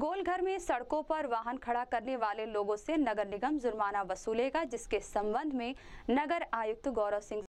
गोलघर में सड़कों पर वाहन खड़ा करने वाले लोगों से नगर निगम जुर्माना वसूलेगा जिसके संबंध में नगर आयुक्त गौरव सिंह